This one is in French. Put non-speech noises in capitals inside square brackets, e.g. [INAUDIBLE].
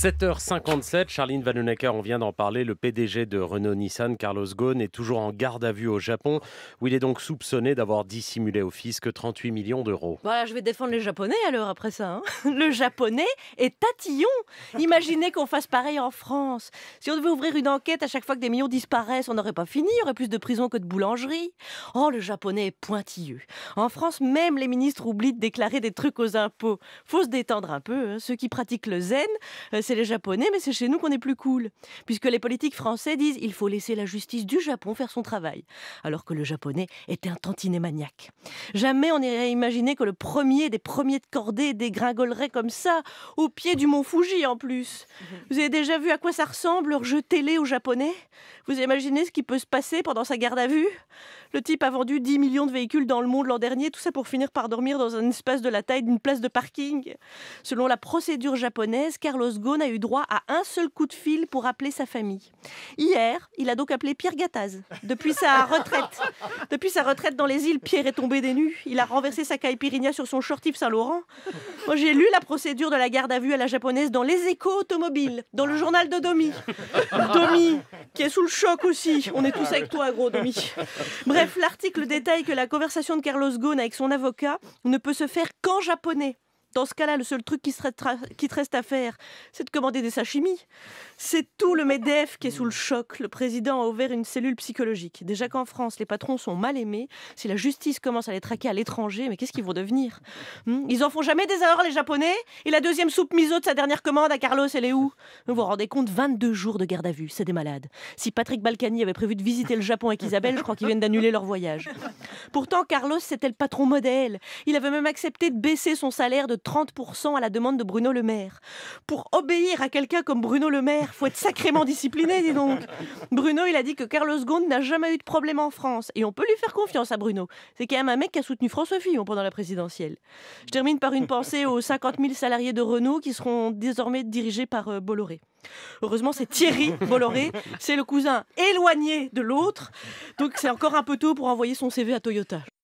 7h57, Charline Vanhoenacker, on vient d'en parler, le PDG de Renault-Nissan, Carlos Ghosn, est toujours en garde à vue au Japon, où il est donc soupçonné d'avoir dissimulé au fisc 38 millions d'euros. Voilà, bah, je vais défendre les Japonais alors après ça. Hein. [LAUGHS] le Japonais est tatillon Imaginez qu'on fasse pareil en France. Si on devait ouvrir une enquête à chaque fois que des millions disparaissent, on n'aurait pas fini, il y aurait plus de prisons que de boulangeries. Oh, le Japonais est pointilleux. En France, même les ministres oublient de déclarer des trucs aux impôts. Faut se détendre un peu, hein. ceux qui pratiquent le zen, euh, c'est les Japonais, mais c'est chez nous qu'on est plus cool. Puisque les politiques français disent il faut laisser la justice du Japon faire son travail. Alors que le Japonais était un tantinet maniaque. Jamais on n'irait imaginer que le premier des premiers de cordée dégringolerait comme ça, au pied du mont Fuji en plus. Mhm. Vous avez déjà vu à quoi ça ressemble, leur jeu télé aux Japonais Vous imaginez ce qui peut se passer pendant sa garde à vue Le type a vendu 10 millions de véhicules dans le monde l'an dernier, tout ça pour finir par dormir dans un espace de la taille d'une place de parking. Selon la procédure japonaise, Carlos Ghosn a eu droit à un seul coup de fil pour appeler sa famille. Hier, il a donc appelé Pierre Gattaz. Depuis sa [LAUGHS] retraite, depuis sa retraite dans les îles, Pierre est tombé des nues. Il a renversé sa caille Pirinia sur son shortif Saint-Laurent. j'ai lu la procédure de la garde à vue à la japonaise dans Les Échos automobiles, dans le journal de Domi. Domi, qui est sous le choc aussi. On est tous avec toi, gros Domi. Bref, l'article détaille que la conversation de Carlos Ghosn avec son avocat ne peut se faire qu'en japonais. Dans ce cas-là, le seul truc qui, serait qui te reste à faire, c'est de commander des sashimi. C'est tout le MEDEF qui est sous le choc. Le président a ouvert une cellule psychologique. Déjà qu'en France, les patrons sont mal aimés. Si la justice commence à les traquer à l'étranger, mais qu'est-ce qu'ils vont devenir hmm? Ils en font jamais des erreurs, les Japonais Et la deuxième soupe miso de sa dernière commande à Carlos, elle est où Vous vous rendez compte 22 jours de garde à vue, c'est des malades. Si Patrick Balkany avait prévu de visiter le Japon avec Isabelle, je crois qu'ils viennent d'annuler leur voyage. Pourtant, Carlos, c'était le patron modèle. Il avait même accepté de baisser son salaire de 30% à la demande de Bruno Le Maire. Pour obéir à quelqu'un comme Bruno Le Maire, faut être sacrément discipliné, dis donc. Bruno, il a dit que Carlos Ghosn n'a jamais eu de problème en France. Et on peut lui faire confiance à Bruno. C'est quand même un mec qui a soutenu François Fillon pendant la présidentielle. Je termine par une pensée aux 50 000 salariés de Renault qui seront désormais dirigés par euh, Bolloré. Heureusement, c'est Thierry Bolloré, c'est le cousin éloigné de l'autre. Donc c'est encore un peu tôt pour envoyer son CV à Toyota.